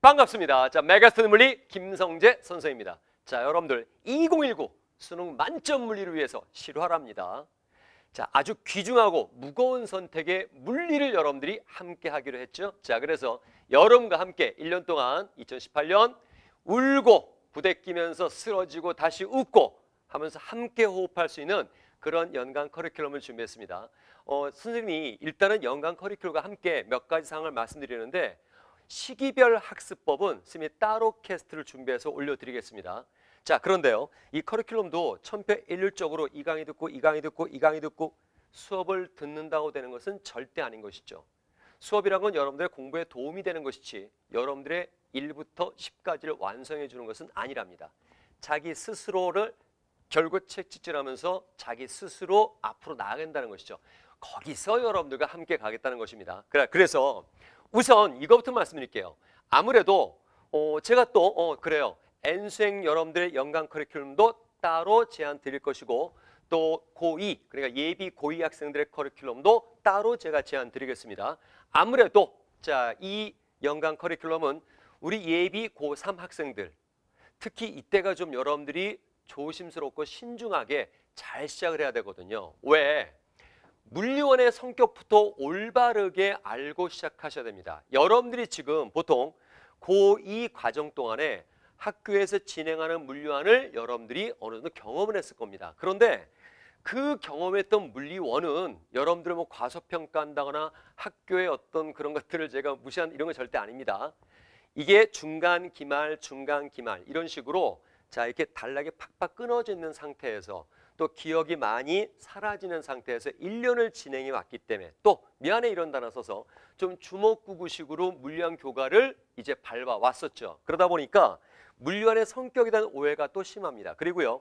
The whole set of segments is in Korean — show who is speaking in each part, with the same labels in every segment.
Speaker 1: 반갑습니다. 자, 메가스터디 물리 김성재 선생입니다. 자, 여러분들 2019 수능 만점 물리를 위해서 실화랍니다. 자, 아주 귀중하고 무거운 선택의 물리를 여러분들이 함께 하기로 했죠. 자, 그래서 여러분과 함께 1년 동안 2018년 울고 부대끼면서 쓰러지고 다시 웃고 하면서 함께 호흡할 수 있는 그런 연간 커리큘럼을 준비했습니다. 어, 선생님이 일단은 연간 커리큘럼과 함께 몇 가지 사항을 말씀드리는데 시기별 학습법은 스미 따로 캐스트를 준비해서 올려드리겠습니다. 자 그런데요. 이 커리큘럼도 천편일률적으로 이 강의 듣고 이 강의 듣고 이 강의 듣고 수업을 듣는다고 되는 것은 절대 아닌 것이죠. 수업이란 건 여러분들의 공부에 도움이 되는 것이지 여러분들의 1부터 10까지를 완성해 주는 것은 아니랍니다. 자기 스스로를 결국 책찍질하면서 자기 스스로 앞으로 나아간다는 것이죠. 거기서 여러분들과 함께 가겠다는 것입니다. 그래서 우선 이것부터 말씀드릴게요. 아무래도 어, 제가 또 어, 그래요. N수행 여러분들의 연간 커리큘럼도 따로 제안 드릴 것이고 또 고2 그러니까 예비 고2 학생들의 커리큘럼도 따로 제가 제안 드리겠습니다. 아무래도 자, 이 연간 커리큘럼은 우리 예비 고3 학생들 특히 이때가 좀 여러분들이 조심스럽고 신중하게 잘 시작을 해야 되거든요. 왜? 물리원의 성격부터 올바르게 알고 시작하셔야 됩니다. 여러분들이 지금 보통 고2 과정 동안에 학교에서 진행하는 물리원을 여러분들이 어느 정도 경험을 했을 겁니다. 그런데 그 경험했던 물리원은 여러분들뭐 과소평가한다거나 학교의 어떤 그런 것들을 제가 무시한 이런 건 절대 아닙니다. 이게 중간 기말, 중간 기말 이런 식으로 자 이렇게 단락이 팍팍 끊어져 있는 상태에서 또 기억이 많이 사라지는 상태에서 1년을 진행해 왔기 때문에 또 미안해 이런 단어 써서 좀 주먹구구식으로 물리학 교과를 이제 밟아 왔었죠. 그러다 보니까 물리학의 성격에 대한 오해가 또 심합니다. 그리고요.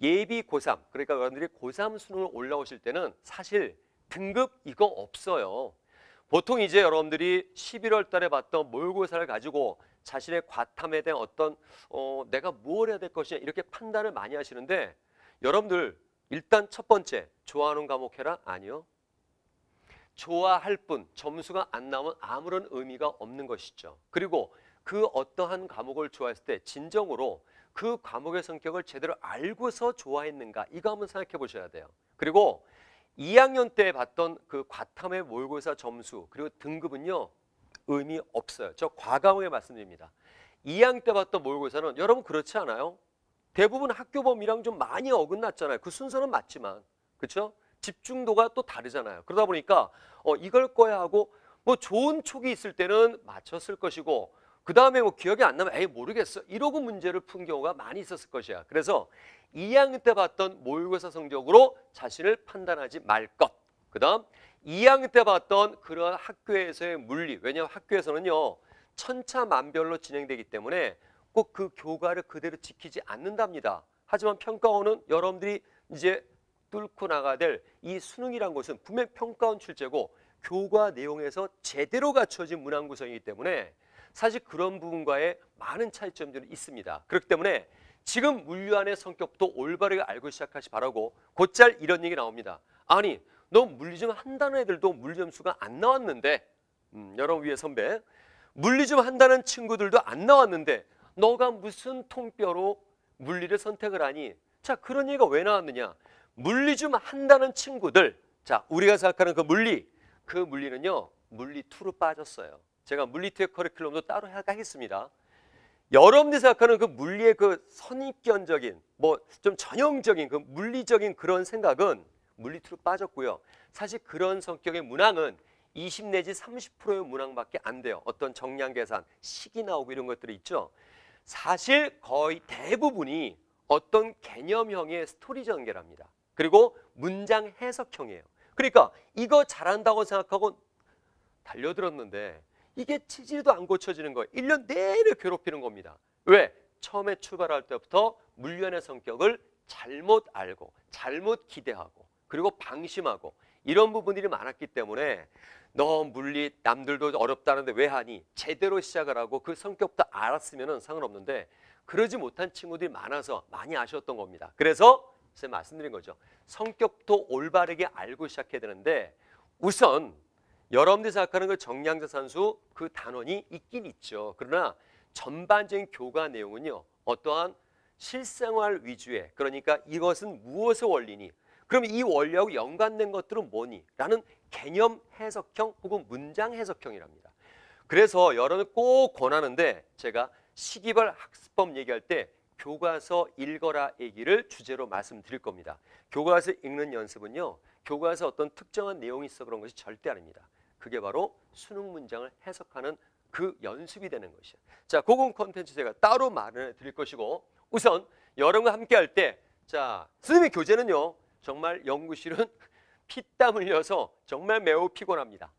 Speaker 1: 예비 고3 그러니까 여러분들이 고3 수능을 올라오실 때는 사실 등급 이거 없어요. 보통 이제 여러분들이 11월 달에 봤던 모의고사를 가지고 자신의 과탐에 대한 어떤 어, 내가 무엇 해야 될 것이냐 이렇게 판단을 많이 하시는데 여러분들 일단 첫 번째 좋아하는 과목 해라? 아니요. 좋아할 뿐 점수가 안 나오면 아무런 의미가 없는 것이죠. 그리고 그 어떠한 과목을 좋아했을 때 진정으로 그 과목의 성격을 제대로 알고서 좋아했는가 이거 한번 생각해 보셔야 돼요. 그리고 2학년 때 봤던 그 과탐의 모의고사 점수 그리고 등급은요 의미 없어요. 저 과감하게 말씀드립니다. 2학년 때 봤던 모의고사는 여러분 그렇지 않아요? 대부분 학교범이랑 좀 많이 어긋났잖아요. 그 순서는 맞지만 그렇죠? 집중도가 또 다르잖아요. 그러다 보니까 어 이걸 거야 하고 뭐 좋은 촉이 있을 때는 맞췄을 것이고 그 다음에 뭐 기억이 안 나면 에이 모르겠어 이러고 문제를 푼 경우가 많이 있었을 것이야. 그래서 2학년 때 봤던 모의고사 성적으로 자신을 판단하지 말 것. 그 다음 2학년 때 봤던 그러한 학교에서의 물리 왜냐하면 학교에서는요 천차만별로 진행되기 때문에 꼭그 교과를 그대로 지키지 않는답니다. 하지만 평가원은 여러분들이 이제 뚫고 나가야 될 이 수능이란 것은 분명 평가원 출제고 교과 내용에서 제대로 갖춰진 문항 구성이기 때문에 사실 그런 부분과의 많은 차이점들이 있습니다. 그렇기 때문에 지금 물리안의 성격도 올바르게 알고 시작하시 바라고 곧잘 이런 얘기 나옵니다. 아니 너 물리 좀 한다는 애들도 물리 점수가 안 나왔는데 음, 여러분 위에 선배 물리 좀 한다는 친구들도 안 나왔는데 너가 무슨 통뼈로 물리를 선택을 하니? 자, 그런 얘기가 왜 나왔느냐? 물리 좀 한다는 친구들. 자, 우리가 생각하는 그 물리. 그 물리는요, 물리2로 빠졌어요. 제가 물리2의 커리큘럼도 따로 하겠습니다. 여러분들이 생각하는 그 물리의 그 선입견적인, 뭐 좀 전형적인 그 물리적인 그런 생각은 물리2로 빠졌고요. 사실 그런 성격의 문항은 20 내지 30%의 문항밖에 안 돼요. 어떤 정량 계산, 식이 나오고 이런 것들이 있죠. 사실 거의 대부분이 어떤 개념형의 스토리 전개랍니다. 그리고 문장 해석형이에요. 그러니까 이거 잘한다고 생각하고 달려들었는데 이게 치질도 안 고쳐지는 거예요. 1년 내내 괴롭히는 겁니다. 왜? 처음에 출발할 때부터 물련의 성격을 잘못 알고 잘못 기대하고 그리고 방심하고 이런 부분들이 많았기 때문에 너 물리 남들도 어렵다는데 왜 하니? 제대로 시작을 하고 그 성격도 알았으면 상관없는데 그러지 못한 친구들이 많아서 많이 아쉬웠던 겁니다. 그래서 선생님 말씀드린 거죠. 성격도 올바르게 알고 시작해야 되는데 우선 여러분들이 생각하는 그 정량자산수 그 단원이 있긴 있죠. 그러나 전반적인 교과 내용은요. 어떠한 실생활 위주의 그러니까 이것은 무엇의 원리니 그럼 이 원리하고 연관된 것들은 뭐니? 라는 개념 해석형 혹은 문장 해석형이랍니다. 그래서 여러분 꼭 권하는데 제가 시기별 학습법 얘기할 때 교과서 읽어라 얘기를 주제로 말씀드릴 겁니다. 교과서 읽는 연습은요. 교과서 어떤 특정한 내용이 있어 그런 것이 절대 아닙니다. 그게 바로 수능 문장을 해석하는 그 연습이 되는 것이에요. 자, 고금 컨텐츠 제가 따로 마련해 드릴 것이고 우선 여러분과 함께 할 때 자, 선생님의 교재는요. 정말 연구실은 피땀 흘려서 정말 매우 피곤합니다.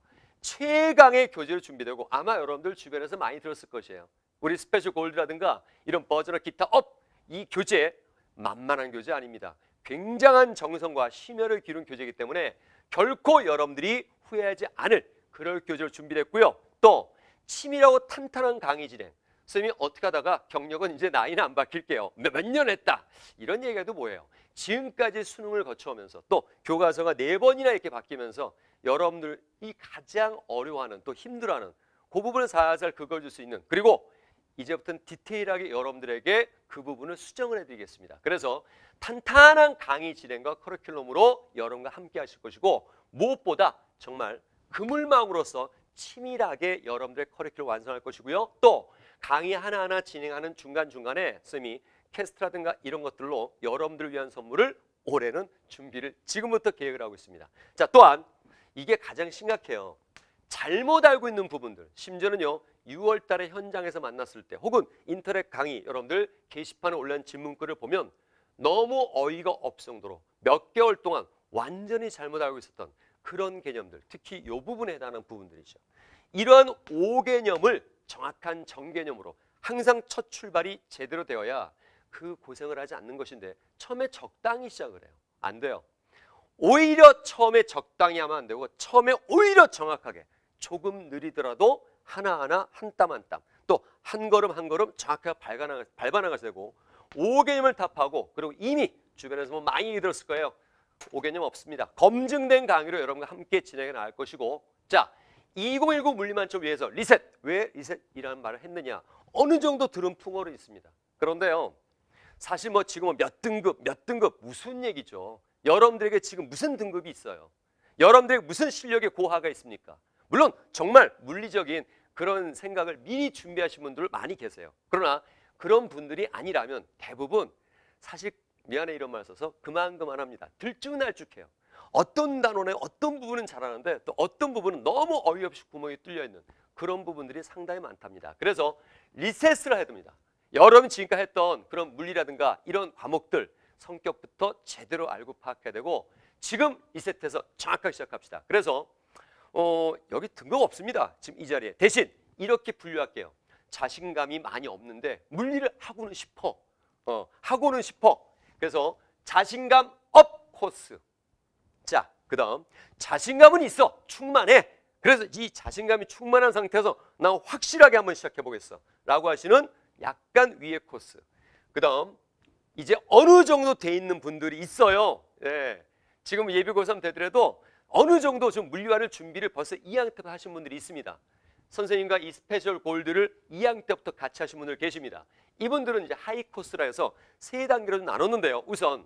Speaker 1: 최강의 교재로 준비되고 아마 여러분들 주변에서 많이 들었을 것이에요. 우리 스페셜 골드라든가 이런 버즈나 기타 업 이 교재 만만한 교재 아닙니다. 굉장한 정성과 심혈을 기른 교재이기 때문에 결코 여러분들이 후회하지 않을 그럴 교재로 준비됐고요. 또 치밀하고 탄탄한 강의 진행. 선생님이 어떻게 하다가 경력은 이제 나이는 안 밝힐게요. 몇 년 했다. 이런 얘기도 뭐예요. 지금까지 수능을 거쳐오면서 또 교과서가 네 번이나 이렇게 바뀌면서 여러분들이 가장 어려워하는 또 힘들어하는 그 부분을 살살 긁어줄 수 있는 그리고 이제부터는 디테일하게 여러분들에게 그 부분을 수정을 해드리겠습니다. 그래서 탄탄한 강의 진행과 커리큘럼으로 여러분과 함께 하실 것이고 무엇보다 정말 그물망으로서 치밀하게 여러분들의 커리큘럼 완성할 것이고요. 또 강의 하나하나 진행하는 중간중간에 쌤이 캐스트라든가 이런 것들로 여러분들을 위한 선물을 올해는 준비를 지금부터 계획을 하고 있습니다. 자, 또한 이게 가장 심각해요. 잘못 알고 있는 부분들, 심지어는요. 6월 달에 현장에서 만났을 때 혹은 인터넷 강의 여러분들 게시판에 올린 질문글을 보면 너무 어이가 없을 정도로 몇 개월 동안 완전히 잘못 알고 있었던 그런 개념들, 특히 요 부분에 해당하는 부분들이죠. 이러한 5개념을 정확한 정개념으로 항상 첫 출발이 제대로 되어야 그 고생을 하지 않는 것인데 처음에 적당히 시작을 해요. 안 돼요. 오히려 처음에 적당히 하면 안 되고 처음에 오히려 정확하게 조금 느리더라도 하나하나 한 땀 한 땀 또 한 걸음 한 걸음 정확하게 밟아나가, 밟아나가야 되고 5개념을 답하고 그리고 이미 주변에서 뭐 많이 들었을 거예요. 5개념 없습니다. 검증된 강의로 여러분과 함께 진행해 나갈 것이고 자, 2019 물리만점 위해서 리셋! 왜 리셋이라는 말을 했느냐? 어느 정도 들은 풍어는 있습니다. 그런데요. 사실 뭐 지금 몇 등급, 몇 등급 무슨 얘기죠? 여러분들에게 지금 무슨 등급이 있어요? 여러분들에게 무슨 실력의 고하가 있습니까? 물론 정말 물리적인 그런 생각을 미리 준비하신 분들 많이 계세요. 그러나 그런 분들이 아니라면 대부분 사실 미안해 이런 말 써서 그만 그만합니다. 들쭉날쭉해요. 어떤 단원의 어떤 부분은 잘하는데 또 어떤 부분은 너무 어이없이 구멍이 뚫려 있는 그런 부분들이 상당히 많답니다. 그래서 리셋을 해야 됩니다. 여러분 지금까지 했던 그런 물리라든가 이런 과목들 성격부터 제대로 알고 파악해야 되고 지금 이 세트에서 정확하게 시작합시다. 그래서 어, 여기 등급 없습니다. 지금 이 자리에. 대신 이렇게 분류할게요. 자신감이 많이 없는데 물리를 하고는 싶어. 어, 하고는 싶어. 그래서 자신감 업 코스. 자, 그 다음 자신감은 있어. 충만해. 그래서 이 자신감이 충만한 상태에서 나 확실하게 한번 시작해 보겠어. 라고 하시는 약간 위에 코스. 그 다음 이제 어느 정도 돼 있는 분들이 있어요. 예. 지금 예비 고삼 되더라도 어느 정도 좀 물리화를 준비를 벌써 2학년 때부터 하신 분들이 있습니다. 선생님과 이 스페셜 골드를 2학년 때부터 같이 하신 분들 계십니다. 이분들은 이제 하이 코스라 해서 세 단계로 나눴는데요. 우선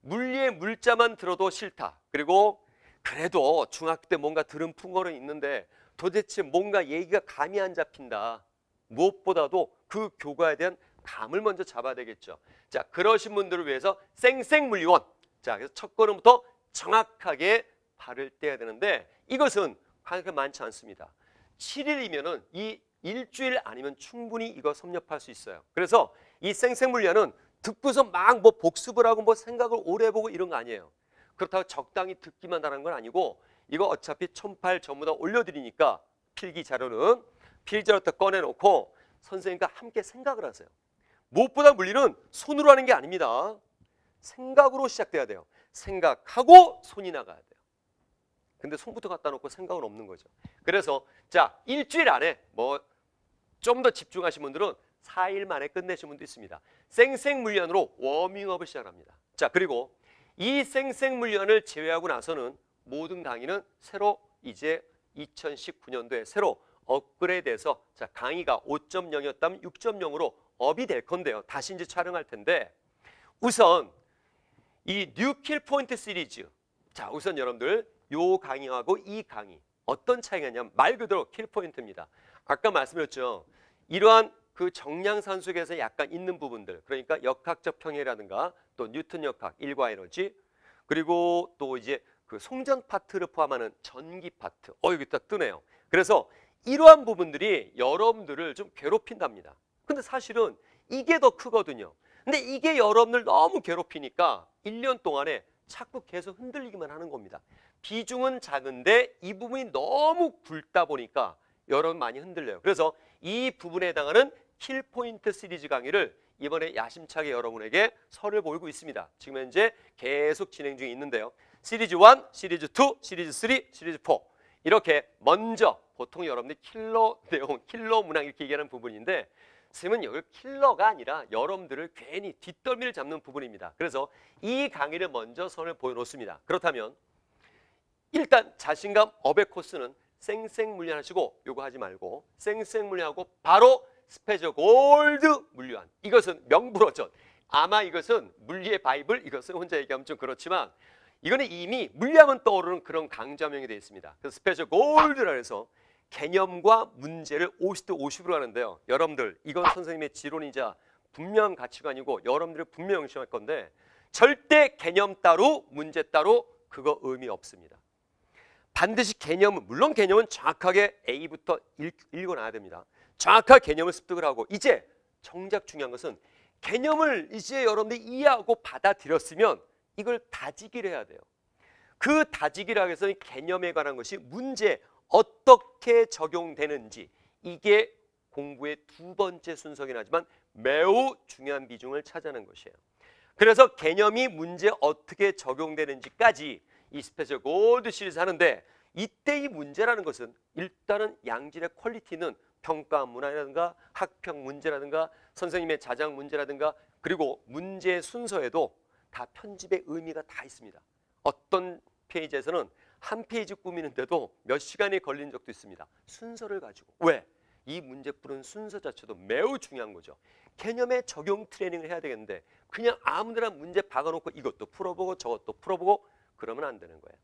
Speaker 1: 물리의 물자만 들어도 싫다. 그리고 그래도 중학교 때 뭔가 들은 풍어는 있는데 도대체 뭔가 얘기가 감이 안 잡힌다. 무엇보다도 그 교과에 대한 감을 먼저 잡아야 되겠죠. 자, 그러신 분들을 위해서 생생물리원. 자, 그래서 첫 걸음부터 정확하게 발을 떼야 되는데 이것은 그렇게 많지 않습니다. 7일이면은 이 일주일 아니면 충분히 이거 섭렵할 수 있어요. 그래서 이 생생물리원은 듣고서 막 뭐 복습을 하고 뭐 생각을 오래 보고 이런 거 아니에요. 그렇다고 적당히 듣기만 하는 건 아니고 이거 어차피 1008 전부 다 올려드리니까 필기 자료는 필자로부터 꺼내놓고 선생님과 함께 생각을 하세요. 무엇보다 물리는 손으로 하는 게 아닙니다. 생각으로 시작돼야 돼요. 생각하고 손이 나가야 돼요. 근데 손부터 갖다 놓고 생각은 없는 거죠. 그래서 자 일주일 안에 뭐 좀 더 집중하신 분들은 4일 만에 끝내신 분도 있습니다. 생생물련으로 워밍업을 시작합니다. 자 그리고 이 생생물련을 제외하고 나서는 모든 강의는 새로 이제 2019년도에 새로 업그레이드해서 자 강의가 5.0이었다면 6.0으로 업이 될 건데요. 다시 이제 촬영할 텐데 우선 이 뉴킬 포인트 시리즈 자 우선 여러분들 요 강의하고 이 강의 어떤 차이가 있냐면 말 그대로 킬 포인트입니다. 아까 말씀드렸죠. 이러한 그 정량산 속에서 약간 있는 부분들 그러니까 역학적 평해라든가 또 뉴턴 역학, 일과 에너지 그리고 또 이제 그 송전 파트를 포함하는 전기 파트 어 여기 딱 뜨네요. 그래서 이러한 부분들이 여러분들을 좀 괴롭힌답니다. 근데 사실은 이게 더 크거든요. 근데 이게 여러분들 너무 괴롭히니까 1년 동안에 자꾸 계속 흔들리기만 하는 겁니다. 비중은 작은데 이 부분이 너무 굵다 보니까 여러분 많이 흔들려요. 그래서 이 부분에 해당하는 킬포인트 시리즈 강의를 이번에 야심차게 여러분에게 선을 보이고 있습니다. 지금 현재 계속 진행 중에 있는데요. 시리즈 1, 시리즈 2, 시리즈 3, 시리즈 4 이렇게 먼저 보통 여러분들 킬러 내용, 킬러 문항 이렇게 얘기하는 부분인데 선생님은 여기 킬러가 아니라 여러분들을 괜히 뒷덜미를 잡는 부분입니다. 그래서 이 강의를 먼저 선을 보여놓습니다. 그렇다면 일단 자신감 어백 코스는 쌩쌩 물리하시고 요거 하지 말고 쌩쌩 물리하고 바로 스페셜 골드 물리한 이것은 명불허전 아마 이것은 물리의 바이블 이것은 혼자 얘기하면 좀 그렇지만 이거는 이미 물량은 떠오르는 그런 강좌명이 되어 있습니다. 그래서 스페셜 골드라 해서 개념과 문제를 50대 50으로 하는데요. 여러분들 이건 선생님의 지론이자 분명 한 가치관이고 여러분들이 분명 히시험할 건데 절대 개념 따로 문제 따로 그거 의미 없습니다. 반드시 개념은 물론 개념은 정확하게 A부터 읽, 읽어놔야 됩니다. 정확한 개념을 습득을 하고 이제 정작 중요한 것은 개념을 이제 여러분들이 이해하고 받아들였으면 이걸 다지기를 해야 돼요. 그 다지기라 해서 개념에 관한 것이 문제 어떻게 적용되는지 이게 공부의 두 번째 순서긴 하지만 매우 중요한 비중을 차지하는 것이에요. 그래서 개념이 문제 어떻게 적용되는지까지 이 스페셜 골드 시리즈 하는데 이때 이 문제라는 것은 일단은 양질의 퀄리티는 평가 문화라든가 학평 문제라든가 선생님의 자장 문제라든가 그리고 문제의 순서에도 다 편집의 의미가 다 있습니다. 어떤 페이지에서는 한 페이지 꾸미는데도 몇 시간이 걸린 적도 있습니다. 순서를 가지고. 왜? 이문제 푸는 순서 자체도 매우 중요한 거죠. 개념의 적용 트레이닝을 해야 되겠는데 그냥 아무데나 문제 박아놓고 이것도 풀어보고 저것도 풀어보고 그러면 안 되는 거예요.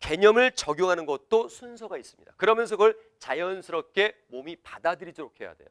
Speaker 1: 개념을 적용하는 것도 순서가 있습니다. 그러면서 그걸 자연스럽게 몸이 받아들이도록 해야 돼요.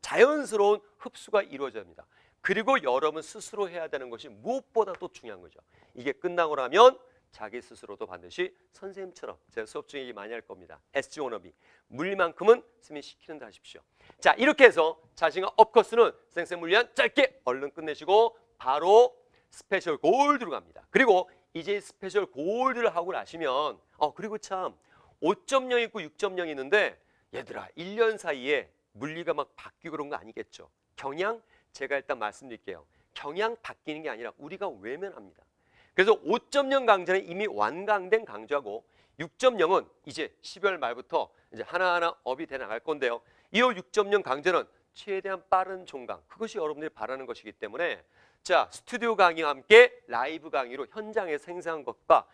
Speaker 1: 자연스러운 흡수가 이루어져야 합니다. 그리고 여러분 스스로 해야 되는 것이 무엇보다도 중요한 거죠. 이게 끝나고 나면 자기 스스로도 반드시 선생님처럼 제가 수업 중에 얘기 많이 할 겁니다. SG 원업이 물리만큼은 스님 시키는다 하십시오. 자 이렇게 해서 자신과 업커스는 생생 물리한 짧게 얼른 끝내시고 바로 스페셜 골드로 갑니다. 그리고 이제 스페셜 골드를 하고 나시면 어 그리고 참 5.0 있고 6.0 있는데 얘들아 1년 사이에 물리가 막 바뀌고 그런 거 아니겠죠. 경향 제가 일단 말씀드릴게요. 경향 바뀌는 게 아니라 우리가 외면합니다. 그래서 5.0 강좌는 이미 완강된 강좌고 6.0은 이제 12월 말부터 이제 하나하나 업이 돼 나갈 건데요. 이6.0 강좌는 최대한 빠른 종강 그것이 여러분들이 바라는 것이기 때문에 자 스튜디오 강의와 함께 라이브 강의로 현장에 생생한 것과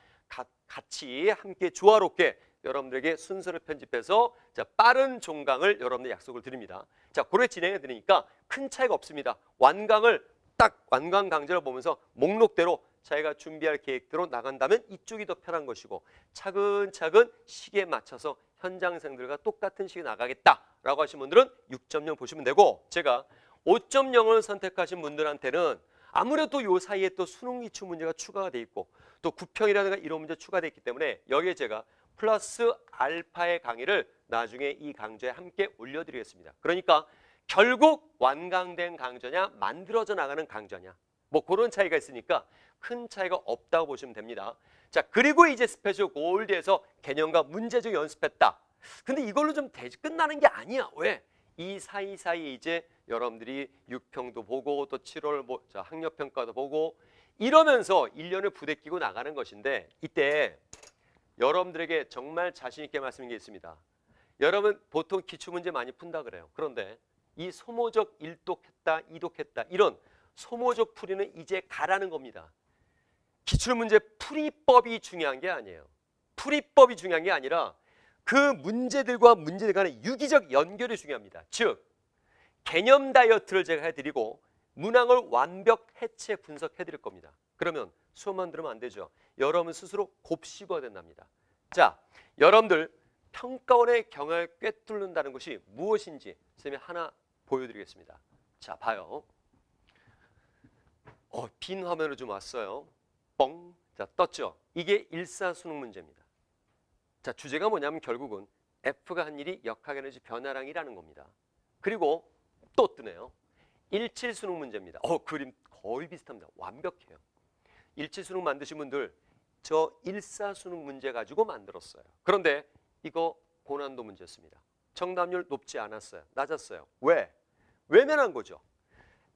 Speaker 1: 같이 함께 조화롭게 여러분들에게 순서를 편집해서 자, 빠른 종강을 여러분들 약속을 드립니다. 자, 그렇게 진행해 드리니까 큰 차이가 없습니다. 완강을 딱 완강 강좌를 보면서 목록대로 자기가 준비할 계획대로 나간다면 이쪽이 더 편한 것이고 차근차근 시기에 맞춰서 현장생들과 똑같은 시기에 나가겠다라고 하신 분들은 6.0 보시면 되고 제가 5.0을 선택하신 분들한테는 아무래도 요 사이에 또 수능 기출 문제가 추가가 돼 있고 또 구평이라든가 이런 문제 추가돼 있기 때문에 여기에 제가 플러스 알파의 강의를 나중에 이 강좌에 함께 올려드리겠습니다. 그러니까 결국 완강된 강좌냐 만들어져 나가는 강좌냐 뭐 그런 차이가 있으니까 큰 차이가 없다고 보시면 됩니다. 자 그리고 이제 스페셜 골드에서 개념과 문제적 연습했다. 근데 이걸로 좀 대, 끝나는 게 아니야. 왜? 이 사이사이 이제 여러분들이 육평도 보고 또 7월 뭐, 학력평가도 보고 이러면서 1년을 부대끼고 나가는 것인데 이때 여러분들에게 정말 자신 있게 말씀드린 게 있습니다. 여러분 보통 기출 문제 많이 푼다 그래요. 그런데 이 소모적 일독했다, 이독했다 이런 소모적 풀이는 이제 가라는 겁니다. 기출 문제 풀이법이 중요한 게 아니에요. 풀이법이 중요한 게 아니라 그 문제들과 문제들 간의 유기적 연결이 중요합니다. 즉 개념 다이어트를 제가 해드리고 문항을 완벽 해체 분석해드릴 겁니다. 그러면 수업만 들으면 안 되죠. 여러분 스스로 곱씹어야 된답니다. 자, 여러분들 평가원의 경을 꿰뚫는다는 것이 무엇인지 선생님이 하나 보여드리겠습니다. 자, 봐요. 어, 빈 화면으로 좀 왔어요. 뻥. 자, 떴죠. 이게 일사수능 문제입니다. 자, 주제가 뭐냐면 결국은 F가 한 일이 역학에너지 변화량이라는 겁니다. 그리고 또 뜨네요. 17수능 문제입니다. 어, 그림 거의 비슷합니다. 완벽해요. 일체수능 만드신 분들 저 일사수능 문제 가지고 만들었어요. 그런데 이거 고난도 문제였습니다. 정답률 높지 않았어요. 낮았어요. 왜? 외면한 거죠.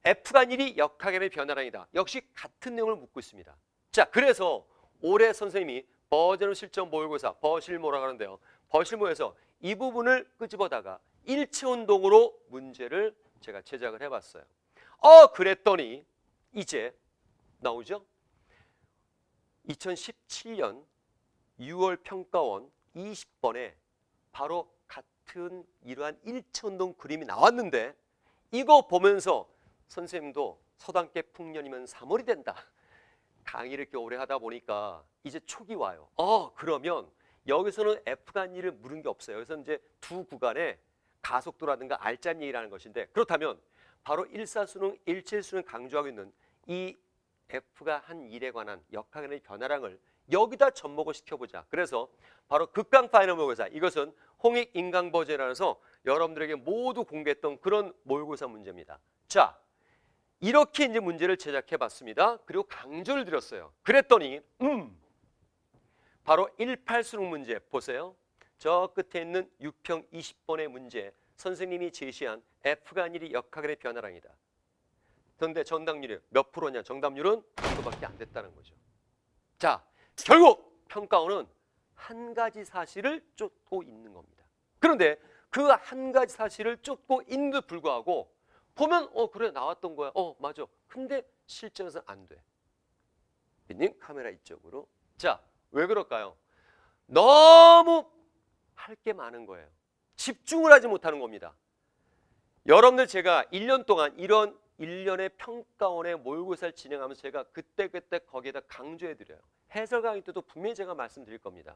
Speaker 1: F가 1이 역학의 변화량이다. 역시 같은 내용을 묻고 있습니다. 자, 그래서 올해 선생님이 버전을 실전 모의고사, 버실모라고 하는데요. 버실모에서 이 부분을 끄집어다가 일체운동으로 문제를 제가 제작을 해봤어요. 어, 그랬더니 이제 나오죠? 2017년 6월 평가원 20번에 바로 같은 이러한 일체운동 그림이 나왔는데 이거 보면서 선생님도 서당계 풍년이면 사물이 된다. 강의를 이렇게 오래 하다 보니까 이제 초기 와요. 어 그러면 여기서는 F간 2를 물은 게 없어요. 여기서 이제 두 구간에 가속도라든가 알짠 얘라는 것인데 그렇다면 바로 일사수능, 일체수능 강조하고 있는 이 F가 한 일에 관한 역학의 변화량을 여기다 접목을 시켜보자. 그래서 바로 극강 파이널 모의고사. 이것은 홍익 인강 버전이라서 여러분들에게 모두 공개했던 그런 모의고사 문제입니다. 자, 이렇게 이제 문제를 제작해 봤습니다. 그리고 강조를 드렸어요. 그랬더니 음. 바로 18 수능 문제 보세요. 저 끝에 있는 6평 20번의 문제 선생님이 제시한 F가 한 일이 역학의 변화량이다. 그런데 정답률이 몇 프로냐? 정답률은 그거밖에 안 됐다는 거죠. 자, 결국 평가원은 한 가지 사실을 쫓고 있는 겁니다. 그런데 그 한 가지 사실을 쫓고 있는데 불구하고 보면 어 그래 나왔던 거야. 어 맞아. 근데 실전에서안 돼. 님 카메라 이쪽으로. 자, 왜 그럴까요? 너무 할 게 많은 거예요. 집중을 하지 못하는 겁니다. 여러분들 제가 1년 동안 이런 1년의 평가원의 모의고사를 진행하면서 제가 그때그때 거기에다 강조해드려요. 해설 강의 때도 분명히 제가 말씀드릴 겁니다.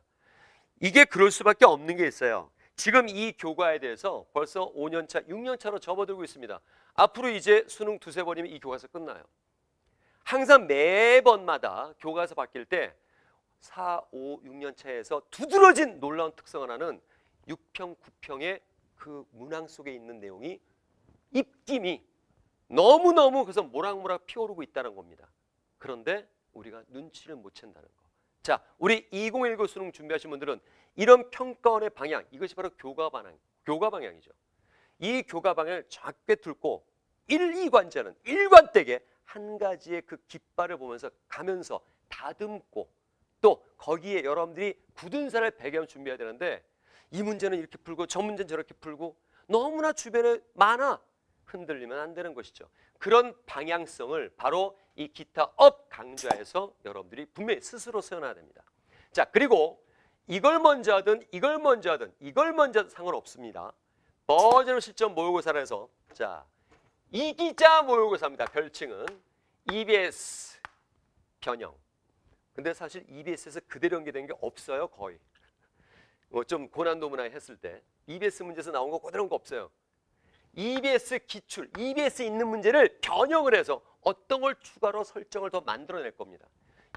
Speaker 1: 이게 그럴 수밖에 없는 게 있어요. 지금 이 교과에 대해서 벌써 5년차, 6년차로 접어들고 있습니다. 앞으로 이제 수능 두세 번이면 이 교과서 끝나요. 항상 매번마다 교과서 바뀔 때 4, 5, 6년차에서 두드러진 놀라운 특성 하나는 6평, 9평의 그 문항 속에 있는 내용이 입김이 너무너무 그래서 모락모락 피오르고 어 있다는 겁니다. 그런데 우리가 눈치를 못 챈다는 거. 자, 우리 2019 수능 준비하신 분들은 이런 평가원의 방향, 이것이 바로 교과 방향, 교과 방향이죠. 이 교과 방향을 작게 뚫고 1, 2관제는 일관되게 한 가지의 그 깃발을 보면서 가면서 다듬고 또 거기에 여러분들이 굳은 살을 배경 준비해야 되는데 이 문제는 이렇게 풀고 저 문제는 저렇게 풀고 너무나 주변에 많아 흔들리면 안 되는 것이죠. 그런 방향성을 바로 이 기타 업 강좌에서 여러분들이 분명히 스스로 세워놔야 됩니다. 자 그리고 이걸 먼저 하든 이걸 먼저 하든 이걸 먼저 하든 상관없습니다. 버전을 실전 모의고사해서자 이기자 모의고사입니다. 별칭은 EBS 변형. 근데 사실 EBS에서 그대로 연계된 게 없어요 거의. 뭐 좀 고난도 문화 했을 때 EBS 문제에서 나온 거 그대로인 거 없어요. EBS 기출, EBS 있는 문제를 변형을 해서 어떤 걸 추가로 설정을 더 만들어낼 겁니다.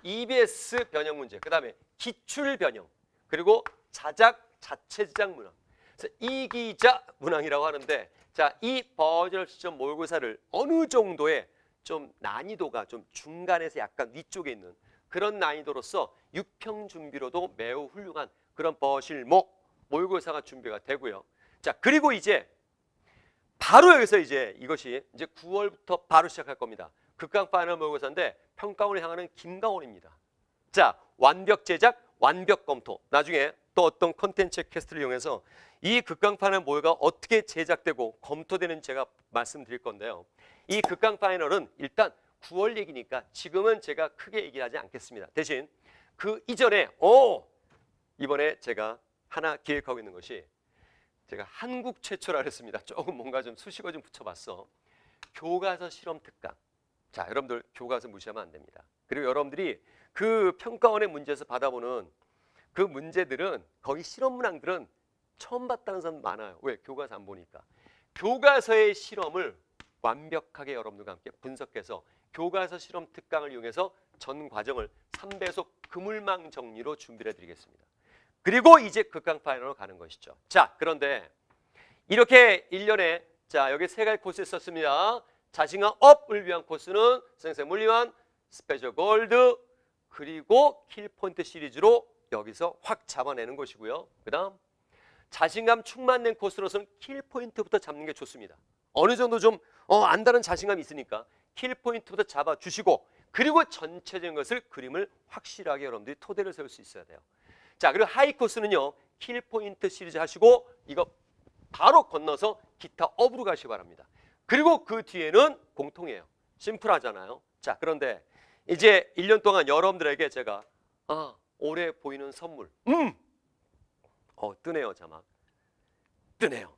Speaker 1: EBS 변형 문제, 그 다음에 기출 변형, 그리고 자작, 자체 지작 문항. 그래서 이기자 문항이라고 하는데 자, 이버전 시점 모의고사를 어느 정도의 좀 난이도가 좀 중간에서 약간 위쪽에 있는 그런 난이도로서 6평 준비로도 매우 훌륭한 그런 버실목 모의고사가 준비가 되고요. 자, 그리고 이제 바로 여기서 이제 이것이 이제 9월부터 바로 시작할 겁니다. 극강 파이널 모의고사인데 평가원을 향하는 김강원입니다. 자, 완벽 제작, 완벽 검토. 나중에 또 어떤 컨텐츠 캐스트를 이용해서 이 극강 파이널 모의가 어떻게 제작되고 검토되는 제가 말씀드릴 건데요. 이 극강 파이널은 일단 9월 얘기니까 지금은 제가 크게 얘기를 하지 않겠습니다. 대신 그 이전에 어 이번에 제가 하나 기획하고 있는 것이 제가 한국 최초라 그랬습니다. 조금 뭔가 좀 수식어 좀 붙여봤어. 교과서 실험 특강. 자, 여러분들 교과서 무시하면 안 됩니다. 그리고 여러분들이 그 평가원의 문제에서 받아보는 그 문제들은 거기 실험 문항들은 처음 봤다는 사람 많아요. 왜? 교과서 안 보니까. 교과서의 실험을 완벽하게 여러분들과 함께 분석해서 교과서 실험 특강을 이용해서 전 과정을 3배속 그물망 정리로 준비해 드리겠습니다. 그리고 이제 극강파이널로 가는 것이죠. 자, 그런데 이렇게 1년에 자, 여기 세 가지 코스 있었습니다. 자신감 업을 위한 코스는 선생 님 물리완, 스페셜 골드, 그리고 킬포인트 시리즈로 여기서 확 잡아내는 것이고요. 그 다음 자신감 충만된 코스로서는 킬포인트부터 잡는 게 좋습니다. 어느 정도 좀 어, 안다는 자신감이 있으니까 킬포인트부터 잡아주시고 그리고 전체적인 것을 그림을 확실하게 여러분들이 토대를 세울 수 있어야 돼요. 자, 그리고 하이 코스는요. 킬 포인트 시리즈 하시고 이거 바로 건너서 기타 업으로 가시기 바랍니다. 그리고 그 뒤에는 공통이에요. 심플하잖아요. 자, 그런데 이제 1년 동안 여러분들에게 제가 아, 올해 보이는 선물. 음. 어, 뜨네요, 자막. 뜨네요.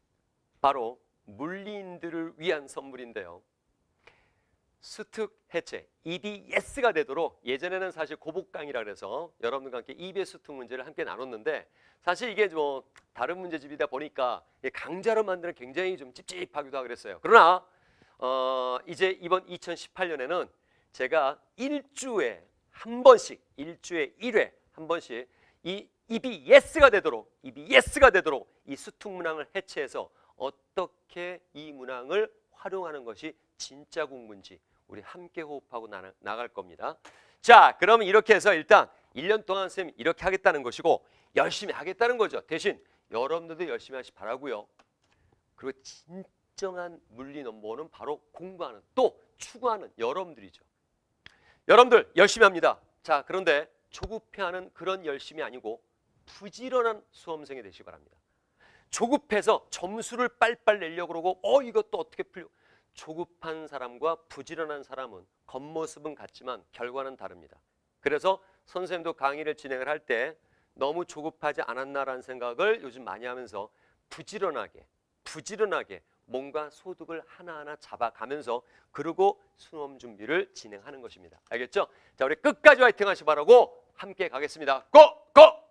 Speaker 1: 바로 물리인들을 위한 선물인데요. 수특 해체, EBS가 되도록 예전에는 사실 고복강이라 그래서 여러분과 함께 EBS 수특 문제를 함께 나눴는데 사실 이게 좀 뭐 다른 문제집이다 보니까 강좌로 만드는 굉장히 좀 찝찝하기도 하고 그랬어요. 그러나 어, 이제 이번 2018년에는 제가 일주에 한 번씩, 일주에 1회 한 번씩 이 EBS가 되도록, EBS가 되도록 이 수특 문항을 해체해서 어떻게 이 문항을 활용하는 것이 진짜 공부인지 우리 함께 호흡하고 나갈 겁니다. 자, 그러면 이렇게 해서 일단 1년 동안 선 이렇게 하겠다는 것이고 열심히 하겠다는 거죠. 대신 여러분들도 열심히 하시 바라고요. 그리고 진정한 물리 넘버는 바로 공부하는 또 추구하는 여러분들이죠. 여러분들 열심히 합니다. 자, 그런데 조급해하는 그런 열심이 아니고 부지런한 수험생이 되시기 바랍니다. 조급해서 점수를 빨빨 내려고 그러고 어 이것도 어떻게 풀려 조급한 사람과 부지런한 사람은 겉모습은 같지만 결과는 다릅니다. 그래서 선생님도 강의를 진행을 할 때 너무 조급하지 않았나라는 생각을 요즘 많이 하면서 부지런하게 부지런하게 뭔가 소득을 하나하나 잡아가면서 그리고 수험 준비를 진행하는 것입니다. 알겠죠? 자, 우리 끝까지 화이팅 하시 바라고 함께 가겠습니다. 고! 고!